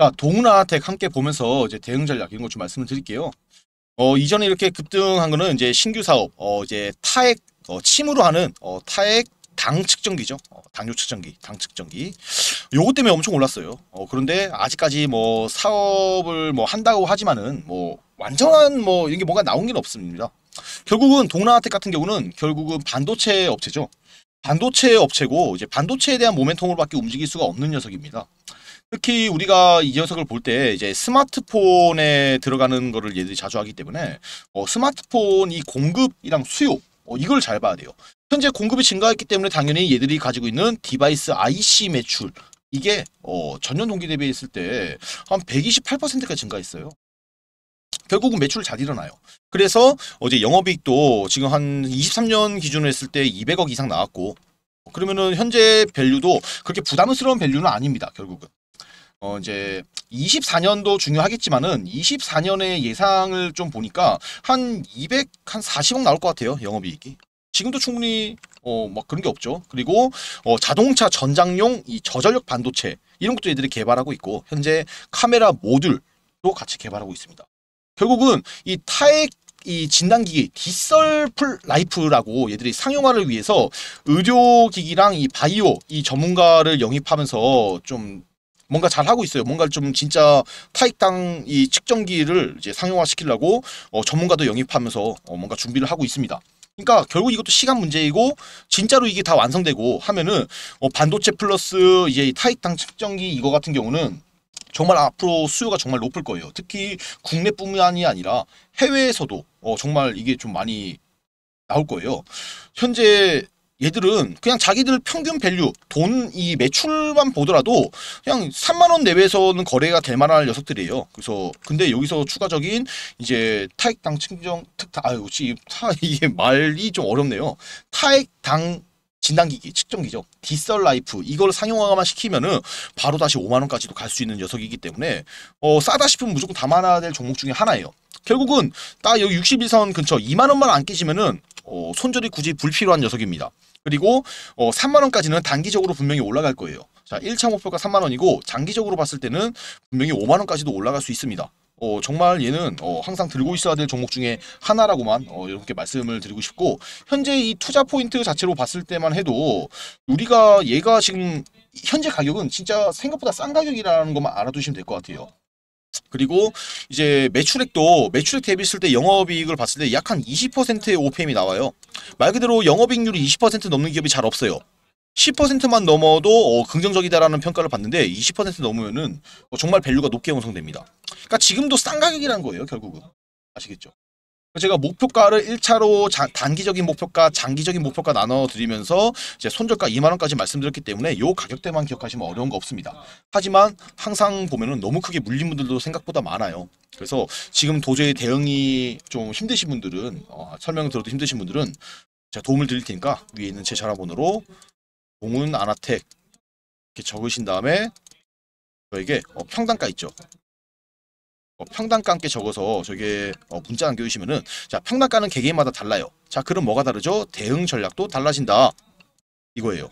자, 그러니까 동우나텍 함께 보면서 이제 대응 전략 이런 것 좀 말씀을 드릴게요. 어, 이전에 이렇게 급등한 거는 이제 신규 사업, 어, 이제 타액, 어, 침으로 하는, 어, 타액 당 측정기죠. 어, 당뇨 측정기, 당 측정기. 요것 때문에 엄청 올랐어요. 어, 그런데 아직까지 뭐 사업을 뭐 한다고 하지만은 뭐 완전한 뭐 이런 게 뭔가 나온 게 없습니다. 결국은 동남아텍 같은 경우는 결국은 반도체 업체죠. 반도체 업체고 이제 반도체에 대한 모멘텀으로밖에 움직일 수가 없는 녀석입니다. 특히 우리가 이 녀석을 볼 때 이제 스마트폰에 들어가는 거를 얘들이 자주 하기 때문에 어, 스마트폰 이 공급이랑 수요 어, 이걸 잘 봐야 돼요. 현재 공급이 증가했기 때문에 당연히 얘들이 가지고 있는 디바이스 IC 매출 이게 어, 전년 동기 대비했을 때 한1 2 8가 증가했어요. 결국은 매출 잘 일어나요. 그래서 어제 영업이익도 지금 한 23년 기준으로 했을 때 200억 이상 나왔고 그러면은 현재 밸류도 그렇게 부담스러운 밸류는 아닙니다. 결국은. 어 이제 24년도 중요하겠지만은 24년의 예상을 좀 보니까 한 200, 한 40억 나올 것 같아요. 영업이익이. 지금도 충분히 어막 그런 게 없죠. 그리고 어 자동차 전장용 이 저전력 반도체 이런 것도 얘들이 개발하고 있고 현재 카메라 모듈도 같이 개발하고 있습니다. 결국은 이 타액 이 진단기기 디설풀 라이프라고 얘들이 상용화를 위해서 의료기기랑 이 바이오 이 전문가를 영입하면서 좀 뭔가 잘 하고 있어요. 뭔가 좀 진짜 타익당 이 측정기를 이제 상용화 시키려고 어, 전문가도 영입하면서 어, 뭔가 준비를 하고 있습니다. 그러니까 결국 이것도 시간 문제이고 진짜로 이게 다 완성되고 하면은 어, 반도체 플러스 이제 타익당 측정기 이거 같은 경우는 정말 앞으로 수요가 정말 높을 거예요. 특히 국내뿐만이 아니라 해외에서도 어, 정말 이게 좀 많이 나올 거예요. 현재 얘들은 그냥 자기들 평균 밸류 돈 이 매출만 보더라도 그냥 3만 원 내외에서는 거래가 될 만한 녀석들이에요. 그래서 근데 여기서 추가적인 이제 타액당 측정 특타 아유 지타 이게 말이 좀 어렵네요. 타액당 진단기기, 측정기죠. 디썰라이프 이걸 상용화만 시키면은 바로 다시 5만 원까지도 갈 수 있는 녀석이기 때문에 어, 싸다 싶으면 무조건 담아놔야 될 종목 중에 하나예요. 결국은 딱 여기 61선 근처 2만 원만 안 깨지면은 어, 손절이 굳이 불필요한 녀석입니다. 그리고 어 3만원까지는 단기적으로 분명히 올라갈 거예요. 자, 1차 목표가 3만원이고 장기적으로 봤을 때는 분명히 5만원까지도 올라갈 수 있습니다. 어, 정말 얘는 어, 항상 들고 있어야 될 종목 중에 하나라고만 어, 이렇게 말씀을 드리고 싶고 현재 이 투자 포인트 자체로 봤을 때만 해도 우리가 얘가 지금 현재 가격은 진짜 생각보다 싼 가격이라는 것만 알아두시면 될 것 같아요. 그리고 이제 매출액도 매출액 대비했을 때 영업이익을 봤을 때 약 한 20%의 OPM이 나와요. 말 그대로 영업이익률이 20% 넘는 기업이 잘 없어요. 10%만 넘어도 어, 긍정적이다라는 평가를 받는데 20% 넘으면은 정말 밸류가 높게 형성됩니다. 그러니까 지금도 싼 가격이라는 거예요, 결국은. 아시겠죠? 제가 목표가를 1차로 자, 단기적인 목표가, 장기적인 목표가 나눠드리면서 이제 손절가 2만원까지 말씀드렸기 때문에 이 가격대만 기억하시면 어려운 거 없습니다. 하지만 항상 보면 너무 크게 물린 분들도 생각보다 많아요. 그래서 지금 도저히 대응이 좀 힘드신 분들은 어, 설명 들어도 힘드신 분들은 제가 도움을 드릴 테니까 위에 있는 제 전화번호로 동은 아나텍 이렇게 적으신 다음에 저에게 어, 평단가 있죠. 어, 평당가 함께 적어서 저게 어, 문자 남겨주시면은 자 평당가는 개개인마다 달라요. 자 그럼 뭐가 다르죠? 대응 전략도 달라진다. 이거예요.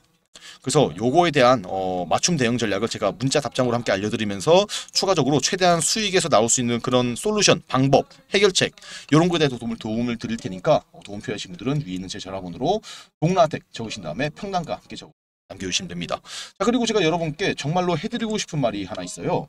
그래서 요거에 대한 어, 맞춤 대응 전략을 제가 문자 답장으로 함께 알려드리면서 추가적으로 최대한 수익에서 나올 수 있는 그런 솔루션, 방법, 해결책 이런 것에 대해 도움을, 도움을 드릴 테니까 어, 도움 필요하신 분들은 위에 있는 제 전화번호로 동라택 적으신 다음에 평당가 함께 적어 남겨주시면 됩니다. 자 그리고 제가 여러분께 정말로 해드리고 싶은 말이 하나 있어요.